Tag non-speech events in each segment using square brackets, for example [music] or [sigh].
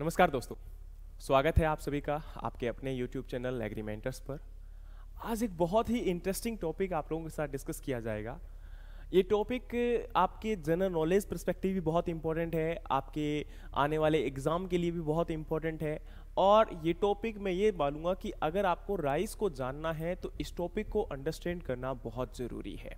नमस्कार दोस्तों स्वागत है आप सभी का आपके अपने YouTube चैनल एग्रीमेंटर्स पर आज एक बहुत ही इंटरेस्टिंग टॉपिक आप लोगों के साथ डिस्कस किया जाएगा ये टॉपिक आपके जनरल नॉलेज परस्पेक्टिव भी बहुत इंपॉर्टेंट है आपके आने वाले एग्ज़ाम के लिए भी बहुत इंपॉर्टेंट है और ये टॉपिक मैं ये मानूंगा कि अगर आपको राइस को जानना है तो इस टॉपिक को अंडरस्टैंड करना बहुत ज़रूरी है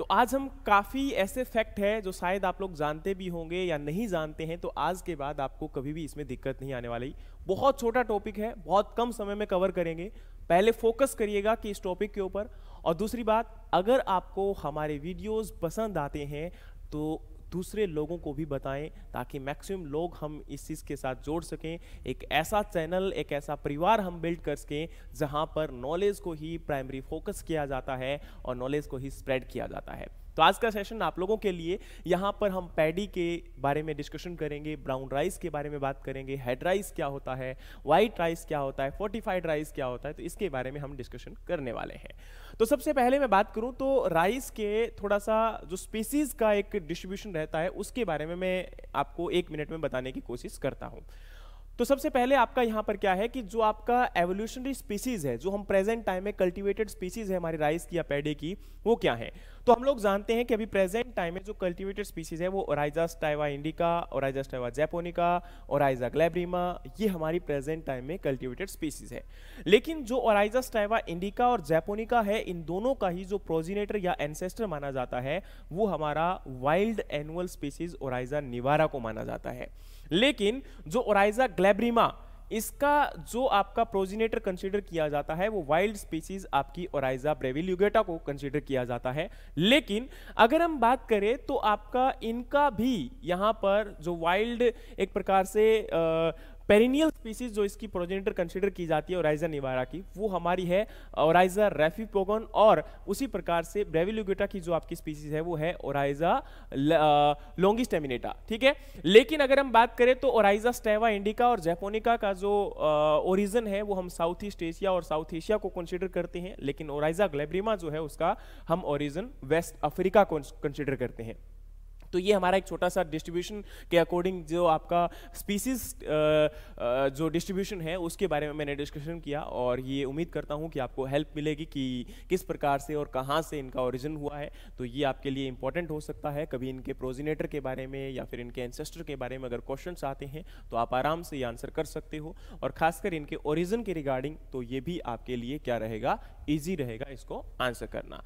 तो आज हम काफ़ी ऐसे फैक्ट है जो शायद आप लोग जानते भी होंगे या नहीं जानते हैं तो आज के बाद आपको कभी भी इसमें दिक्कत नहीं आने वाली बहुत छोटा टॉपिक है बहुत कम समय में कवर करेंगे पहले फोकस करिएगा कि इस टॉपिक के ऊपर और दूसरी बात अगर आपको हमारे वीडियोस पसंद आते हैं तो दूसरे लोगों को भी बताएं ताकि मैक्सिमम लोग हम इस चीज़ के साथ जोड़ सकें एक ऐसा चैनल एक ऐसा परिवार हम बिल्ड कर सकें जहां पर नॉलेज को ही प्राइमरी फोकस किया जाता है और नॉलेज को ही स्प्रेड किया जाता है तो आज का सेशन आप लोगों के लिए यहाँ पर हम पैडी के बारे में डिस्कशन करेंगे ब्राउन राइस के बारे में बात करेंगे हेड राइस क्या होता है वाइट राइस क्या होता है फोर्टिफाइड राइस क्या होता है तो इसके बारे में हम डिस्कशन करने वाले हैं तो सबसे पहले मैं बात करूँ तो राइस के थोड़ा सा जो स्पीसीज का एक डिस्ट्रीब्यूशन रहता है उसके बारे में मैं आपको एक मिनट में बताने की कोशिश करता हूँ तो सबसे पहले आपका यहाँ पर क्या है कि जो आपका एवोल्यूशनरी स्पीसीज है जो हम प्रेजेंट टाइम में कल्टिवेटेड स्पीसीज है हमारी राइस की या पेडे की वो क्या है तो हम लोग जानते हैं कि अभी प्रेजेंट टाइम में जो कल्टीवेटेड स्पीसीज है वो Oryza sativa indica Oryza sativa japonica Oryza glaberrima ये हमारी प्रेजेंट टाइम में कल्टीवेटेड स्पीसीज है लेकिन जो ओराइजा स्टाइवा इंडिका और जैपोनिका है इन दोनों का ही जो प्रोजिनेटर या एनसेस्टर माना जाता है वो हमारा वाइल्ड एनुअल स्पीसीज ओराइजा निवारा को माना जाता है लेकिन जो ओराइजा ग्लैब्रीमा इसका जो आपका प्रोजिनेटर कंसीडर किया जाता है वो वाइल्ड स्पीसीज आपकी ओराइजा युगेटा को कंसीडर किया जाता है लेकिन अगर हम बात करें तो आपका इनका भी यहाँ पर जो वाइल्ड एक प्रकार से आ, पेरिनियल स्पीसीज जो इसकी प्रोजेनिटर कंसिडर की जाती है ओराइजा निवारा की वो हमारी है ओराइजा रेफीपोगन और उसी प्रकार से ब्रेविलुगेटा की जो आपकी स्पीसीज है वो है ओराइजा लॉन्गिस्टेमिनेटा ठीक है लेकिन अगर हम बात करें तो ओराइजा स्टेवा इंडिका और जैपोनिका का जो ओरिजन है वो हम साउथ ईस्ट एशिया और साउथ एशिया को कंसिडर करते हैं लेकिन ओराइजा ग्लेब्रीमा जो है उसका हम ओरिजन वेस्ट अफ्रीका को कंसिडर करते हैं तो ये हमारा एक छोटा सा डिस्ट्रीब्यूशन के अकॉर्डिंग जो आपका स्पीसीज जो डिस्ट्रीब्यूशन है उसके बारे में मैंने डिस्कशन किया और ये उम्मीद करता हूँ कि आपको हेल्प मिलेगी कि किस प्रकार से और कहाँ से इनका ओरिजिन हुआ है तो ये आपके लिए इंपॉर्टेंट हो सकता है कभी इनके प्रोजिनेटर के बारे में या फिर इनके एंसेस्टर के बारे में अगर क्वेश्चन आते हैं तो आप आराम से ये आंसर कर सकते हो और खासकर इनके ओरिजिन के रिगार्डिंग तो ये भी आपके लिए क्या रहेगा ईजी रहेगा इसको आंसर करना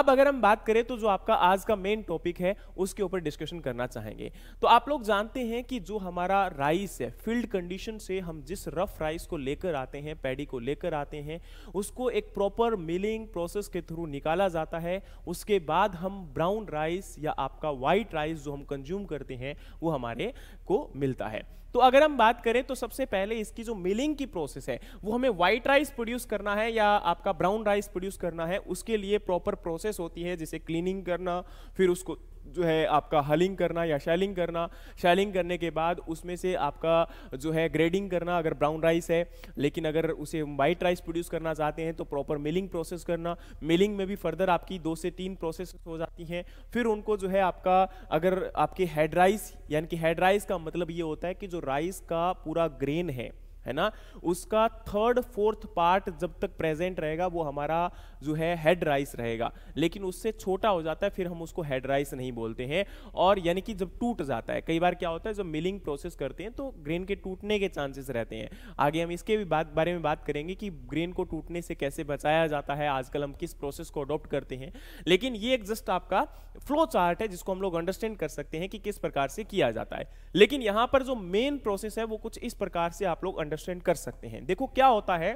अब अगर हम बात करें तो जो आपका आज का मेन टॉपिक है उसके ऊपर डिस्कशन करना चाहेंगे तो आप लोग जानते हैं कि जो हमारा राइस है फील्ड कंडीशन से हम जिस रफ राइस को लेकर आते हैं पैडी को लेकर आते हैं उसको एक प्रॉपर मिलिंग प्रोसेस के थ्रू निकाला जाता है उसके बाद हम ब्राउन राइस या आपका वाइट राइस जो हम कंज्यूम करते हैं वो हमारे को मिलता है तो अगर हम बात करें तो सबसे पहले इसकी जो मिलिंग की प्रोसेस है वो हमें व्हाइट राइस प्रोड्यूस करना है या आपका ब्राउन राइस प्रोड्यूस करना है उसके लिए प्रॉपर प्रोसेस होती है जिसे क्लीनिंग करना फिर उसको जो है आपका हलिंग करना या शैलिंग करना शैलिंग करने के बाद उसमें से आपका जो है ग्रेडिंग करना अगर ब्राउन राइस है लेकिन अगर उसे वाइट राइस प्रोड्यूस करना चाहते हैं तो प्रॉपर मिलिंग प्रोसेस करना मिलिंग में भी फर्दर आपकी दो से तीन प्रोसेस हो जाती हैं फिर उनको जो है आपका अगर आपके हेड राइस यानी कि हेड राइस का मतलब ये होता है कि जो राइस का पूरा ग्रेन है है ना उसका थर्ड फोर्थ पार्ट जब तक प्रेजेंट रहेगा वो हमारा जो है हेड राइस रहेगा लेकिन उससे छोटा हो जाता है फिर हम उसको हेड राइस नहीं बोलते हैं और यानी कि जब टूट जाता है कई बार क्या होता है जब मिलिंग प्रोसेस करते हैं तो ग्रेन के टूटने के चांसेस रहते हैं आगे हम इसके भी बात बारे में बात करेंगे कि ग्रेन को टूटने से कैसे बचाया जाता है आजकल हम किस प्रोसेस को अडोप्ट करते हैं लेकिन ये एक जस्ट आपका फ्लो चार्ट है जिसको हम लोग अंडरस्टैंड कर सकते हैं कि किस प्रकार से किया जाता है लेकिन यहाँ पर जो मेन प्रोसेस है वो कुछ इस प्रकार से आप लोग अंडर अंडरस्टैंड कर सकते हैं देखो क्या होता है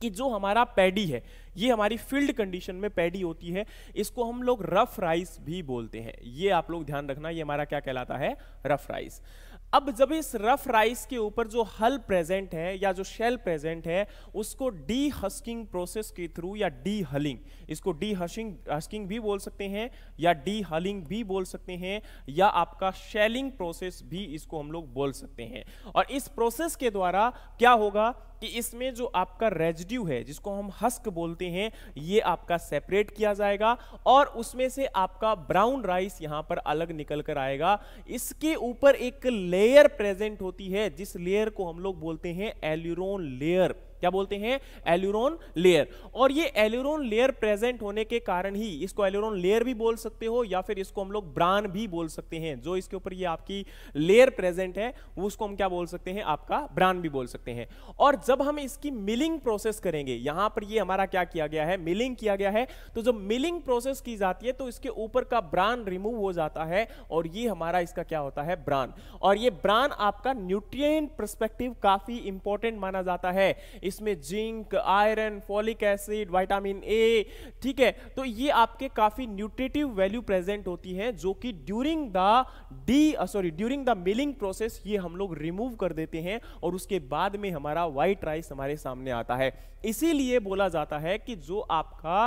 कि जो हमारा पैडी है ये हमारी फील्ड कंडीशन में पैडी होती है इसको हम लोग रफ राइस भी बोलते हैं ये आप लोग ध्यान रखना ये हमारा क्या कहलाता है रफ राइस अब जब इस रफ राइस के ऊपर जो हल प्रेजेंट है या जो शेल प्रेजेंट है उसको डी हस्किंग प्रोसेस के थ्रू या डी हलिंग इसको डी हशिंग हस्किंग भी बोल सकते हैं या डी हलिंग भी बोल सकते हैं या आपका शेलिंग प्रोसेस भी इसको हम लोग बोल सकते हैं और इस प्रोसेस के द्वारा क्या होगा कि इसमें जो आपका रेजिड्यू है जिसको हम हस्क बोलते हैं ये आपका सेपरेट किया जाएगा और उसमें से आपका ब्राउन राइस यहां पर अलग निकल कर आएगा इसके ऊपर एक लेयर प्रेजेंट होती है जिस लेयर को हम लोग बोलते हैं एल्यूरोन लेयर क्या बोलते हैं एल्यूरोन लेयर और ये एल्यूरोन लेयर प्रेजेंट होने के कारण ही इसको एल्यूरोन लेयर भी बोल सकते हो या फिर इसको हम लोग ब्रान भी बोल सकते हैं जो इसके ऊपर ये आपकी लेयर प्रेजेंट है उसको हम क्या बोल सकते हैं आपका ब्रान भी बोल सकते हैं और जब हम इसकी मिलिंग प्रोसेस करेंगे यहां पर ये हमारा क्या किया गया है मिलिंग किया गया है तो जब मिलिंग प्रोसेस की जाती है तो इसके ऊपर का ब्रान रिमूव हो जाता है और ये हमारा इसका क्या होता है ब्रान और ये ब्रान आपका न्यूट्रिय परस्पेक्टिव काफी इंपॉर्टेंट माना जाता है इस इसमें zinc iron folic acid vitamin A ठीक है तो ये आपके काफ़ी न्यूट्रिटिव वैल्यू प्रेजेंट होती है जो कि during the the sorry during the milling process ये हम लोग रिमूव कर देते हैं और उसके बाद में हमारा व्हाइट राइस हमारे सामने आता है इसीलिए बोला जाता है कि जो आपका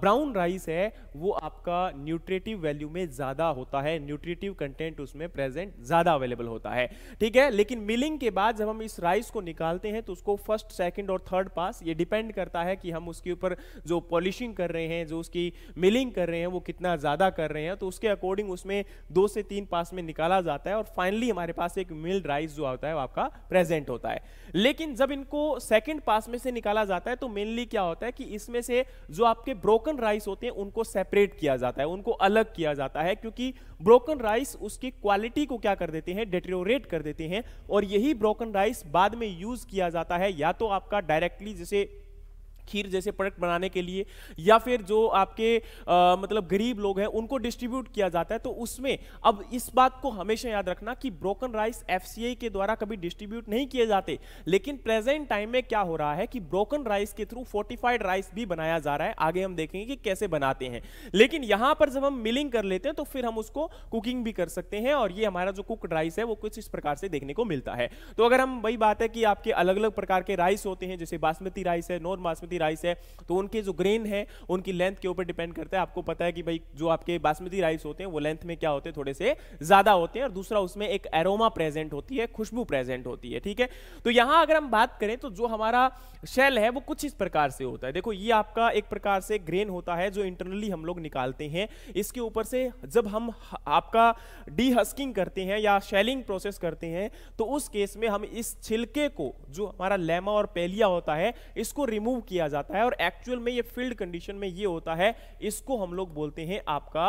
ब्राउन राइस है वो आपका न्यूट्रिटिव वैल्यू में ज़्यादा होता है न्यूट्रिटिव कंटेंट उसमें प्रेजेंट ज़्यादा अवेलेबल होता है ठीक है लेकिन मिलिंग के बाद जब हम इस राइस को निकालते हैं तो उसको फर्स्ट सेकंड और थर्ड पास ये डिपेंड करता है कि हम उसके ऊपर जो पॉलिशिंग कर रहे हैं जो उसकी मिलिंग कर रहे हैं वो कितना ज़्यादा कर रहे हैं तो उसके अकॉर्डिंग उसमें दो से तीन पास में निकाला जाता है और फाइनली हमारे पास एक मिल राइस जो होता है वो आपका प्रेजेंट होता है लेकिन जब इनको सेकेंड पास में से निकाला जाता है तो मेनली क्या होता है कि इसमें से जो आपके ब्रोकन राइस होते हैं उनको सेपरेट किया जाता है उनको अलग किया जाता है क्योंकि ब्रोकन राइस उसकी क्वालिटी को क्या कर देते हैं डिटेरियोरेट कर देते हैं और यही ब्रोकन राइस बाद में यूज किया जाता है या तो आपका डायरेक्टली जैसे खीर जैसे प्रोडक्ट बनाने के लिए या फिर जो आपके आ, मतलब गरीब लोग हैं उनको डिस्ट्रीब्यूट किया जाता है तो उसमें अब इस बात को हमेशा याद रखना कि ब्रोकन राइस एफ के द्वारा कभी डिस्ट्रीब्यूट नहीं किए जाते लेकिन प्रेजेंट टाइम में क्या हो रहा है कि ब्रोकन राइस के थ्रू फोर्टिफाइड राइस भी बनाया जा रहा है आगे हम देखेंगे कि कैसे बनाते हैं लेकिन यहां पर जब हम मिलिंग कर लेते हैं तो फिर हम उसको कुकिंग भी कर सकते हैं और ये हमारा जो कुकड राइस है वो कुछ इस प्रकार से देखने को मिलता है तो अगर हम वही बात है कि आपके अलग अलग प्रकार के राइस होते हैं जैसे बासमती राइस है नॉन बासमती बासमती राइस है तो उनके जो ग्रेन है उनकी लेंथ के ऊपर डिपेंड करता है आपको पता है कि भाई जो आपके बासमती राइस होते हैं वो लेंथ में क्या होते हैं थोड़े से ज्यादा होते हैं और दूसरा उसमें एक एरोमा प्रेजेंट होती है खुशबू प्रेजेंट होती है ठीक है तो यहां अगर हम बात करें तो जो हमारा शेल है वो कुछ इस प्रकार से होता है देखो ये आपका एक प्रकार से ग्रेन होता है जो इंटरनली हम लोग निकालते हैं इसके ऊपर से जब हम आपका डीहस्किंग करते हैं या शेलिंग प्रोसेस करते हैं तो उस केस में हम इस छिलके को जो हमारा लेमा और पेलिया होता है इसको रिमूव किया जाता है और एक्चुअल में ये फील्ड कंडीशन में ये होता है इसको हम लोग बोलते हैं आपका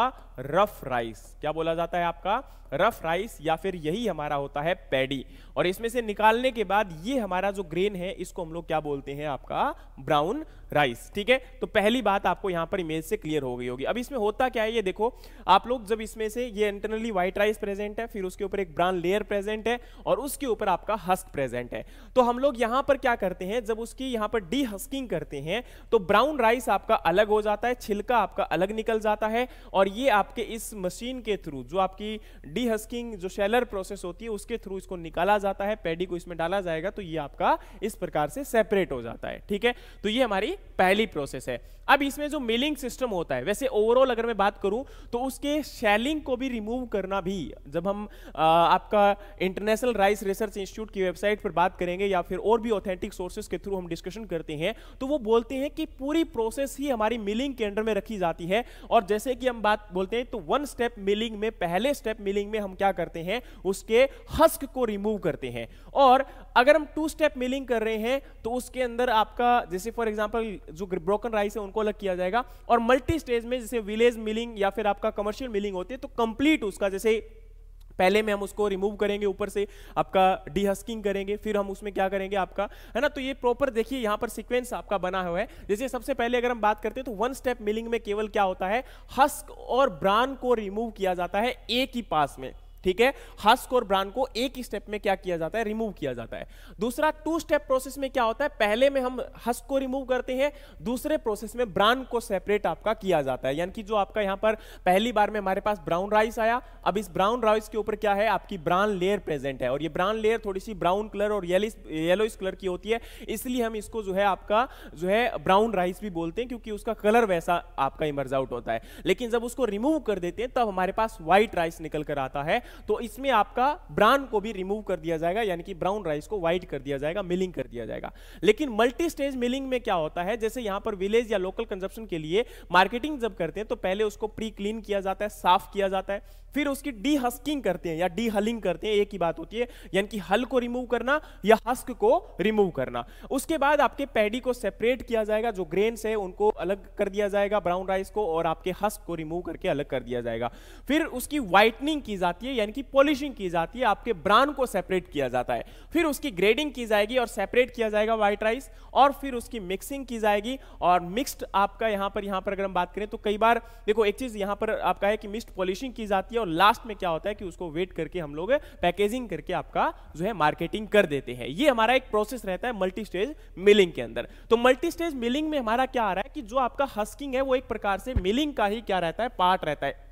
रफ राइस क्या बोला जाता है आपका रफ राइस या फिर यही हमारा होता है पैडी और इसमें से निकालने के बाद ये हमारा जो ग्रेन है इसको हम लोग क्या बोलते हैं आपका ब्राउन राइस ठीक है तो पहली बात आपको यहां पर इमेज से क्लियर हो गई होगी अब इसमें होता क्या है ये देखो आप लोग जब इसमें से ये इंटरनली व्हाइट राइस प्रेजेंट है फिर उसके ऊपर एक ब्राउन लेयर प्रेजेंट है और उसके ऊपर आपका हस्क प्रेजेंट है तो हम लोग यहां पर क्या करते हैं जब उसकी यहां पर डी हस्किंग करते हैं तो ब्राउन राइस आपका अलग हो जाता है छिलका आपका अलग निकल जाता है और ये आपके इस मशीन के थ्रू जो आपकी डीहस्किंग जो शेलर प्रोसेस होती है उसके थ्रू इसको निकाला जाता है पैडी को इसमें डाला जाएगा तो ये आपका इस प्रकार से सेपरेट हो जाता है ठीक है तो ये हमारी पहली प्रोसेस है अब इसमें जो मिलिंग सिस्टम होता है वैसे ओवरऑल अगर मैं बात करूं तो उसके शेलिंग को भी रिमूव करना भी जब हम आ, आपका इंटरनेशनल राइस रिसर्च इंस्टीट्यूट की वेबसाइट पर बात करेंगे या फिर और भी ऑथेंटिक सोर्सेज के थ्रू हम डिस्कशन करते हैं तो वो बोलते हैं कि पूरी प्रोसेस ही हमारी मिलिंग के अंडर में रखी जाती है और जैसे कि हम बात बोलते हैं तो वन स्टेप मिलिंग में पहले स्टेप मिलिंग में हम क्या करते हैं उसके हस्क को रिमूव करते हैं और अगर हम टू स्टेप मिलिंग कर रहे हैं तो उसके अंदर आपका जैसे फॉर एग्जाम्पल जो ब्रोकन राइस है उनको अलग किया जाएगा और मल्टी स्टेज में जैसे विलेज मिलिंग या फिर आपका कमर्शियल मिलिंग होती है तो कंप्लीट उसका जैसे पहले में हम उसको रिमूव करेंगे ऊपर से आपका डिहस्किंग करेंगे फिर हम उसमें क्या करेंगे आपका है ना तो ये प्रॉपर देखिए यहाँ पर सिक्वेंस आपका बना हुआ है जैसे सबसे पहले अगर हम बात करते हैं तो वन स्टेप मिलिंग में केवल क्या होता है हस्क और ब्रान को रिमूव किया जाता है एक ही पास में ठीक है हस्क और ब्रांड को एक ही स्टेप में क्या किया जाता है रिमूव किया जाता है दूसरा टू स्टेप प्रोसेस में क्या होता है पहले में हम हस्क को रिमूव करते हैं दूसरे प्रोसेस में ब्रांड को सेपरेट आपका किया जाता है यानी कि जो आपका यहां पर पहली बार में हमारे पास ब्राउन राइस आया अब इस ब्राउन राइस के ऊपर क्या है आपकी ब्राउन लेयर प्रेजेंट है और ये ब्राउन लेयर थोड़ी सी ब्राउन कलर और येलोइस कलर की होती है इसलिए हम इसको जो है आपका जो है ब्राउन राइस भी बोलते हैं क्योंकि उसका कलर वैसा आपका इमर्ज आउट होता है लेकिन जब उसको रिमूव कर देते हैं तब हमारे पास व्हाइट राइस निकल कर आता है तो इसमें आपका ब्रांड को भी रिमूव कर दिया जाएगा यानी कि ब्राउन राइस को व्हाइट कर दिया जाएगा मिलिंग कर दिया जाएगा लेकिन मल्टी स्टेज मिलिंग में क्या होता है जैसे यहां पर विलेज या लोकल कंजप्शन के लिए मार्केटिंग जब करते हैं तो पहले उसको प्री क्लीन किया जाता है साफ किया जाता है फिर उसकी डी हस्किंग करते हैं या डी हलिंग करते हैं एक ही बात होती है यानी कि हल को रिमूव करना या हस्क को रिमूव करना उसके बाद आपके पैडी को सेपरेट किया जाएगा जो ग्रेन्स है उनको अलग कर दिया जाएगा ब्राउन राइस को और आपके हस्क को रिमूव करके अलग कर दिया जाएगा फिर उसकी व्हाइटनिंग की जाती है यानी कि पॉलिशिंग की जाती है आपके ब्रांड को सेपरेट किया जाता है फिर उसकी ग्रेडिंग की जाएगी और सेपरेट किया जाएगा व्हाइट राइस और फिर उसकी मिक्सिंग की जाएगी और मिक्सड आपका यहाँ पर यहाँ पर अगर हम बात करें तो कई बार देखो एक चीज यहाँ पर आपका है कि मिक्सड पॉलिशिंग की जाती है और लास्ट में क्या होता है कि उसको वेट करके हम लोग पैकेजिंग करके आपका जो है मार्केटिंग कर देते हैं ये हमारा एक प्रोसेस रहता है मल्टी स्टेज मिलिंग के अंदर तो मल्टी स्टेज मिलिंग में हमारा क्या आ रहा है कि जो आपका हस्किंग है वो एक प्रकार से मिलिंग का ही क्या रहता है पार्ट रहता है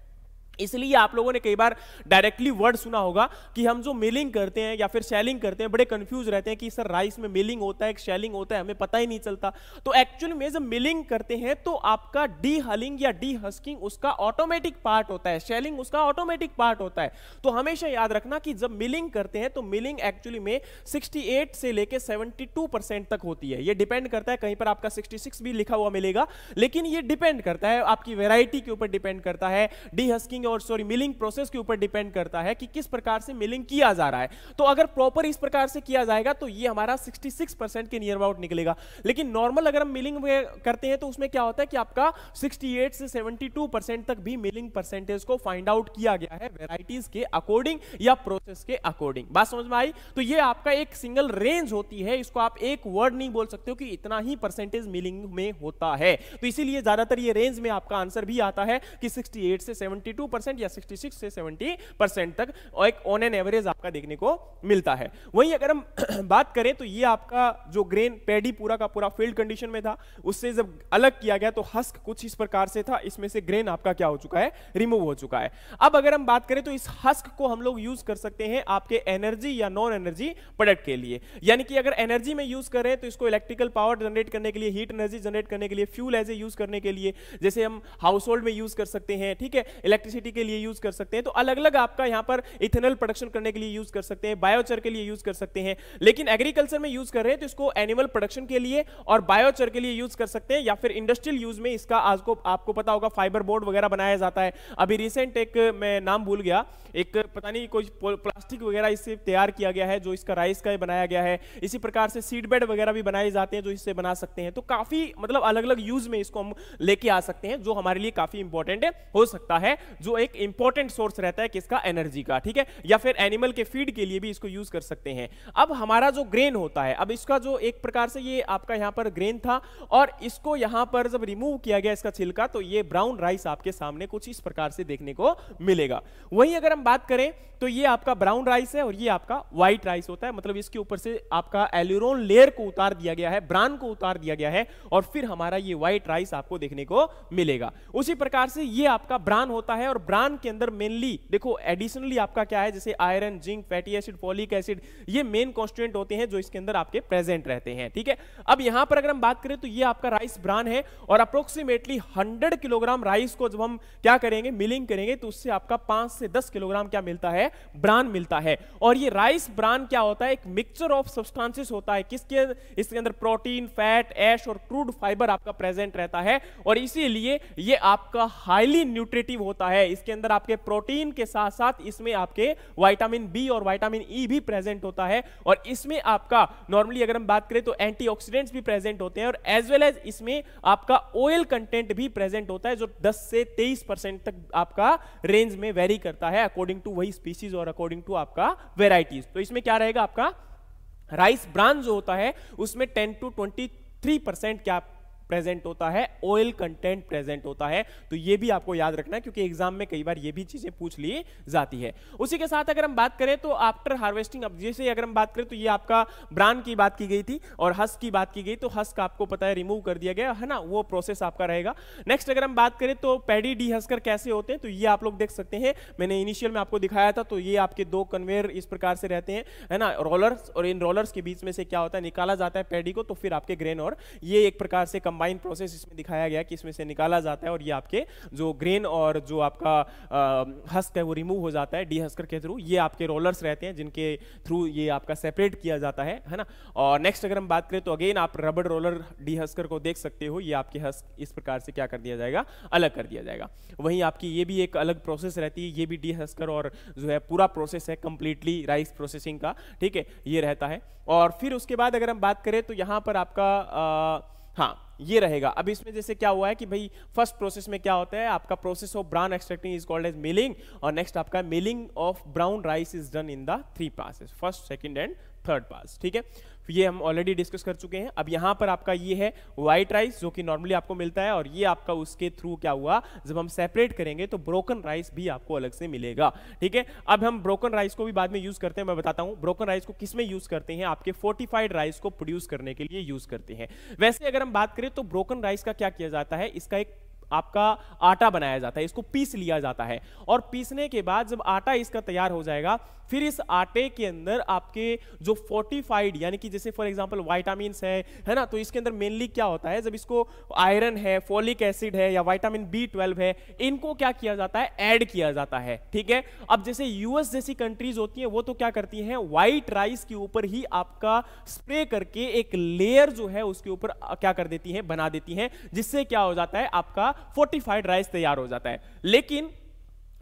इसलिए आप लोगों ने कई बार डायरेक्टली वर्ड सुना होगा कि हम जो मिलिंग करते हैं या फिर शेलिंग करते हैं बड़े कंफ्यूज रहते हैं कि सर राइस में मिलिंग होता है शेलिंग होता है हमें पता ही नहीं चलता तो एक्चुअल में जब मिलिंग करते हैं तो आपका डी हलिंग या डी हस्किंग उसका ऑटोमेटिक पार्ट होता है शेलिंग उसका ऑटोमेटिक पार्ट होता है तो हमेशा याद रखना कि जब मिलिंग करते हैं तो मिलिंग एक्चुअली में सिक्सटी से लेकर सेवेंटी परसेंट तक होती है यह डिपेंड करता है कहीं पर आपका सिक्सटी भी लिखा हुआ मिलेगा लेकिन यह डिपेंड करता है आपकी वेराइटी के ऊपर डिपेंड करता है डी हस्किंग और सॉरी मिलिंग प्रोसेस के ऊपर डिपेंड करता है कि किस प्रकार से मिलिंग किया जा रहा है तो अगर प्रॉपर इस प्रकार से किया जाएगा तो ये हमारा 66 परसेंट के नियर अबाउट निकलेगा लेकिन नॉर्मल अगर हम मिलिंग करते हैं तो उसमें क्या होता है कि आपका 68 से 72 परसेंट तक भी मिलिंग परसेंटेज को फाइंड आउट किया गया है वेराइटीज के अकॉर्डिंग या प्रोसेस के अकॉर्डिंग बात समझ में आई तो ये आपका एक सिंगल रेंज होती है इसको आप एक वर्ड नहीं बोल सकते हो कि इतना ही परसेंटेज मिलिंग में होता है तो इसीलिए ज्यादातर ये रेंज में आपका आंसर भी आता है कि 68 से 72 परसेंट या सिक्सटी सिक्स से सेवेंटी परसेंट तक और एक ऑन एन एवरेज आपका देखने को मिलता है वहीं अगर हम [clears throat] बात करें तो ये आपका जो ग्रेन पेडी पूरा का पूरा फील्ड कंडीशन में था उससे जब अलग किया गया तो हस्क कुछ इस प्रकार से था इसमें से ग्रेन आपका क्या हो चुका है रिमूव हो चुका है अब अगर हम बात करें तो इस हस्क को हम लोग यूज कर सकते हैं आपके एनर्जी या नॉन एनर्जी प्रोडक्ट के लिए यानी कि अगर एनर्जी में यूज करें तो इसको इलेक्ट्रिकल पावर जनरेट करने के लिए हीट एनर्जी जनरेट करने के लिए फ्यूल एज ए यूज करने के लिए जैसे हम हाउस होल्ड में यूज कर सकते हैं ठीक है इलेक्ट्रिसिटी इलेक्ट्रिसिटी के लिए यूज कर सकते हैं तो अलग अलग आपका यहाँ पर इथेनल प्रोडक्शन करने के लिए यूज कर सकते हैं बायोचर के लिए यूज कर सकते हैं लेकिन एग्रीकल्चर में यूज कर रहे हैं तो इसको एनिमल प्रोडक्शन के लिए और बायोचर के लिए यूज कर सकते हैं या फिर इंडस्ट्रियल यूज में इसका आज को आपको पता होगा फाइबर बोर्ड वगैरह बनाया जाता है अभी रिसेंट एक मैं नाम भूल गया एक पता नहीं कोई प्लास्टिक वगैरह इससे तैयार किया गया है जो इसका राइस का बनाया गया है इसी प्रकार से सीड बेड वगैरह भी बनाए जाते हैं जो इससे बना सकते हैं तो काफी मतलब अलग अलग यूज में इसको हम लेके आ सकते हैं जो हमारे लिए काफी इंपॉर्टेंट हो सकता है जो एक इंपॉर्टेंट सोर्स रहता है किसका एनर्जी का ठीक है या फिर एनिमल के फीड के लिए भी इसको यूज कर सकते हैं अब हमारा जो ग्रेन होता है अब इसका जो एक प्रकार से ये आपका यहां पर ग्रेन था और इसको यहां पर जब रिमूव किया गया इसका छिलका तो ये ब्राउन राइस आपके सामने कुछ इस प्रकार से देखने को मिलेगा वही अगर हम बात करें तो ये आपका ब्राउन राइस है और ये आपका व्हाइट राइस होता है मतलब इसके ऊपर से आपका एल्यूरोन लेयर को उतार दिया गया है ब्रांड को उतार दिया गया है और फिर हमारा ये व्हाइट राइस आपको देखने को मिलेगा उसी प्रकार से ये आपका ब्रांड होता है और और ब्रांड के अंदर मेनली देखो एडिशनली आपका क्या है जैसे iron zinc fatty acid folic acid ये मेन कॉन्स्टेंट होते हैं जो इसके अंदर आपके प्रेजेंट रहते हैं ठीक है अब यहां पर अगर हम बात करें तो ये आपका राइस ब्रान है और अप्रोक्सीमेटली हंड्रेड किलोग्राम राइस को जब हम क्या करेंगे मिलिंग करेंगे तो उससे आपका पांच से दस किलोग्राम क्या मिलता है ब्रान मिलता है और ये राइस ब्रान क्या होता है एक मिक्सचर ऑफ सब्सटांसिस होता है किसके इसके अंदर प्रोटीन फैट एश और क्रूड फाइबर आपका प्रेजेंट रहता है और इसीलिए ये आपका हाईली न्यूट्रिटिव होता है इसके अंदर आपके प्रोटीन के साथ साथ इसमें आपके वाइटामिन बी और वाइटामिन ई e भी प्रेजेंट होता है और इसमें आपका नॉर्मली अगर हम बात करें तो एंटीऑक्सीडेंट्स भी प्रेजेंट होते हैं और एज वेल एज इसमें आपका ऑयल कंटेंट भी प्रेजेंट होता है जो 10 से 23 परसेंट तक आपका रेंज में वेरी करता है अकॉर्डिंग टू वही स्पीसीज और अकॉर्डिंग टू आपका वेराइटीज तो इसमें क्या रहेगा आपका राइस ब्रांड जो होता है उसमें ten to twenty three percent क्या प्रेजेंट होता है ऑयल कंटेंट प्रेजेंट होता है तो ये भी आपको याद रखना है क्योंकि एग्जाम में कई बार ये भी चीजें पूछ ली जाती है उसी के साथ अगर हम बात करें तो आफ्टर हार्वेस्टिंग अब जैसे अगर हम बात करें तो ये आपका ब्रांड की बात की गई थी और हस की बात की गई तो हस का आपको पता है रिमूव कर दिया गया है ना वो प्रोसेस आपका रहेगा नेक्स्ट अगर हम बात करें तो पैडी हस्कर कैसे होते हैं तो ये आप लोग देख सकते हैं मैंने इनिशियल में आपको दिखाया था तो ये आपके दो कन्वेयर इस प्रकार से रहते हैं है ना रोलर्स और इन रोलर्स के बीच में से क्या होता है निकाला जाता है पैडी को तो फिर आपके ग्रेन और ये एक प्रकार से कम कंबाइन प्रोसेस इसमें दिखाया गया कि इसमें से निकाला जाता है और ये आपके जो ग्रेन और जो आपका हस्क है वो रिमूव हो जाता है डी हस्कर के थ्रू ये आपके रोलर्स रहते हैं जिनके थ्रू ये आपका सेपरेट किया जाता है है ना और नेक्स्ट अगर हम बात करें तो अगेन आप रबड़ रोलर डी हस्कर को देख सकते हो ये आपके हस्क इस प्रकार से क्या कर दिया जाएगा अलग कर दिया जाएगा वहीं आपकी ये भी एक अलग प्रोसेस रहती है ये भी डी हस्कर और जो है पूरा प्रोसेस है कंप्लीटली राइस प्रोसेसिंग का ठीक है ये रहता है और फिर उसके बाद अगर हम बात करें तो यहाँ पर आपका आ, हाँ ये रहेगा अब इसमें जैसे क्या हुआ है कि भाई फर्स्ट प्रोसेस में क्या होता है आपका process of brown extracting is called as milling और नेक्स्ट आपका milling of brown rice is done in the three process first second and third pass ठीक है तो ये हम ऑलरेडी डिस्कस कर चुके हैं अब यहां पर आपका ये है व्हाइट राइस जो कि नॉर्मली आपको मिलता है और ये आपका उसके थ्रू क्या हुआ जब हम सेपरेट करेंगे तो ब्रोकन राइस भी आपको अलग से मिलेगा ठीक है अब हम ब्रोकन राइस को भी बाद में यूज करते हैं मैं बताता हूं ब्रोकन राइस को किसमें यूज करते हैं आपके फोर्टिफाइड राइस को प्रोड्यूस करने के लिए यूज करते हैं वैसे अगर हम बात करें तो ब्रोकन राइस का क्या किया जाता है इसका एक आपका आटा बनाया जाता है इसको पीस लिया जाता है और पीसने के बाद जब आटा इसका तैयार हो जाएगा फिर इस आटे के अंदर आपके जो फोर्टिफाइड यानी कि जैसे फॉर एग्जांपल वाइटामिन है है ना तो इसके अंदर मेनली क्या होता है जब इसको आयरन है फोलिक एसिड है या वाइटामिन बी ट्वेल्व है इनको क्या किया जाता है ऐड किया जाता है ठीक है अब जैसे यूएस जैसी कंट्रीज होती हैं वो तो क्या करती हैं व्हाइट राइस के ऊपर ही आपका स्प्रे करके एक लेयर जो है उसके ऊपर क्या कर देती है बना देती है जिससे क्या हो जाता है आपका फोर्टिफाइड राइस तैयार हो जाता है लेकिन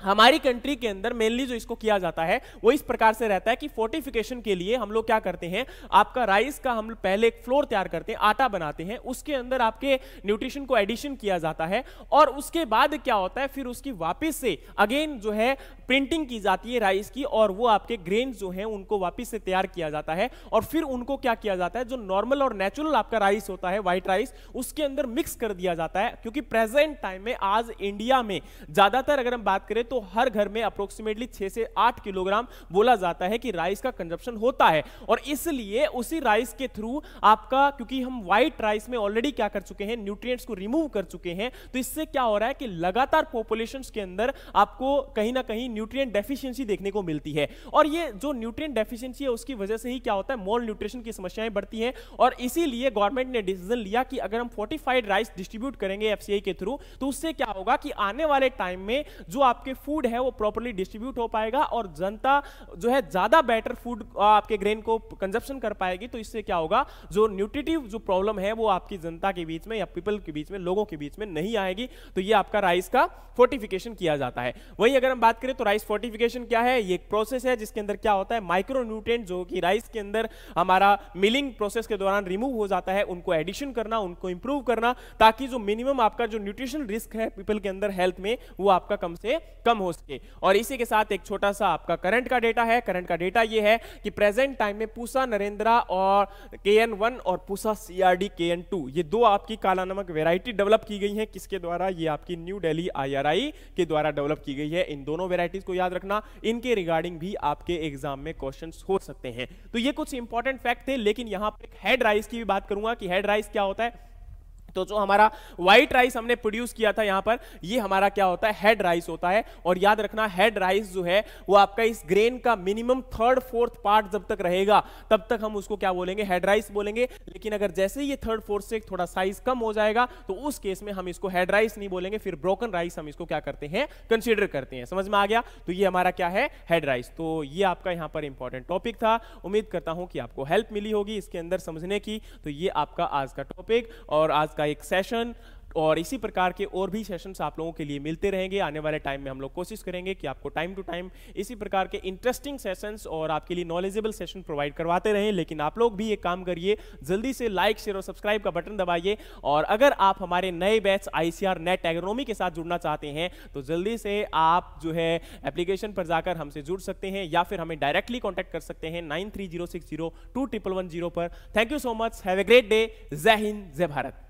हमारी कंट्री के अंदर मेनली जो इसको किया जाता है वो इस प्रकार से रहता है कि फोर्टिफिकेशन के लिए हम लोग क्या करते हैं आपका राइस का हम पहले एक फ्लोर तैयार करते हैं आटा बनाते हैं उसके अंदर आपके न्यूट्रिशन को एडिशन किया जाता है और उसके बाद क्या होता है फिर उसकी वापस से अगेन जो है प्रिंटिंग की जाती है राइस की और वो आपके ग्रेन जो है उनको वापिस से तैयार किया जाता है और फिर उनको क्या किया जाता है जो नॉर्मल और नेचुरल आपका राइस होता है व्हाइट राइस उसके अंदर मिक्स कर दिया जाता है क्योंकि प्रेजेंट टाइम में आज इंडिया में ज्यादातर अगर हम बात करें तो हर घर में अप्रोक्सीमेटली छह से आठ किलोग्राम बोला जाता है कि राइस का कंजप्शन होता है और इसलिए उसी राइस के थ्रू आपका क्योंकि हम व्हाइट राइस में ऑलरेडी क्या कर चुके हैं न्यूट्रिएंट्स को रिमूव कर चुके हैं तो इससे क्या हो रहा है कि लगातार पॉपुलेशन के अंदर आपको कहीं ना कहीं न्यूट्रिएंट डेफिशिएंसी देखने को मिलती है और ये जो न्यूट्रिएंट डेफिशिएंसी है उसकी वजह से ही क्या होता है मॉल न्यूट्रिशन की समस्याएं बढ़ती हैं और इसीलिए गवर्नमेंट ने डिसीजन लिया कि अगर हम फोर्टिफाइड राइस डिस्ट्रीब्यूट करेंगे एफ के थ्रू तो उससे क्या होगा कि आने वाले टाइम में जो आपके फूड है वो प्रॉपरली डिस्ट्रीब्यूट हो पाएगा और जनता जो है ज़्यादा बेटर फूड आपके ग्रेन को कंजप्शन कर पाएगी तो इससे क्या होगा जो न्यूट्रिटिव जो प्रॉब्लम है वो आपकी जनता के बीच में या पीपल के बीच में लोगों के बीच में नहीं आएगी तो ये आपका राइस का फोर्टिफिकेशन किया जाता है वही अगर हम बात करें तो राइस फोर्टिफिकेशन क्या है ये एक प्रोसेस है जिसके अंदर क्या होता है माइक्रो न्यूट्रेंट जो कि राइस के अंदर हमारा मिलिंग प्रोसेस के दौरान रिमूव हो जाता है उनको एडिशन करना उनको इंप्रूव करना ताकि जो मिनिमम आपका जो न्यूट्रिशन रिस्क है पीपल के अंदर हेल्थ में वो आपका कम से कम हो सके और इसी के साथ एक छोटा सा आपका करंट का डेटा है करंट का डेटा ये है कि प्रेजेंट टाइम में पूसा नरेंद्रा और के एन वन और पूसा सीआरडी के एन टू ये दो आपकी काला नमक वेराइटी डेवलप की गई है किसके द्वारा ये आपकी न्यू डेली आई के द्वारा डेवलप की गई है इन दोनों वेराइटीज को याद रखना इनके रिगार्डिंग भी आपके एग्जाम में क्वेश्चन हो सकते हैं तो ये कुछ इंपॉर्टेंट फैक्ट थे लेकिन यहाँ पर हेड राइस की भी बात करूंगा कि हेड राइस क्या होता है तो जो हमारा व्हाइट राइस हमने प्रोड्यूस किया था यहां पर ये हमारा क्या होता है हेड राइस होता है और याद रखना हेड राइस जो है वो आपका इस ग्रेन का मिनिमम थर्ड फोर्थ पार्ट जब तक रहेगा तब तक हम उसको क्या बोलेंगे हेड राइस बोलेंगे लेकिन अगर जैसे ही ये थर्ड फोर्थ से थोड़ा साइज कम हो जाएगा तो उस केस में हम इसको हेड राइस नहीं बोलेंगे फिर ब्रोकन राइस हम इसको क्या करते हैं कंसिडर करते हैं समझ में आ गया तो ये हमारा क्या है हेड राइस तो ये आपका यहां पर इंपॉर्टेंट टॉपिक था उम्मीद करता हूं कि आपको हेल्प मिली होगी इसके अंदर समझने की तो ये आपका आज का टॉपिक और आज का एक सेशन और इसी प्रकार के और भी सेशंस आप लोगों के लिए मिलते रहेंगे आने वाले टाइम में हम लोग कोशिश करेंगे कि आपको टाइम टू टाइम इसी प्रकार के इंटरेस्टिंग सेशंस और आपके लिए नॉलेजेबल सेशन प्रोवाइड करवाते रहें लेकिन आप लोग भी एक काम करिए जल्दी से लाइक शेयर और सब्सक्राइब का बटन दबाइए और अगर आप हमारे नए बैच आईसीआर नेट एग्रोनॉमी के साथ जुड़ना चाहते हैं तो जल्दी से आप जो है एप्लीकेशन पर जाकर हमसे जुड़ सकते हैं या फिर हमें डायरेक्टली कॉन्टैक्ट कर सकते हैं नाइन पर thank you so much have a great day जय हिंद जय भारत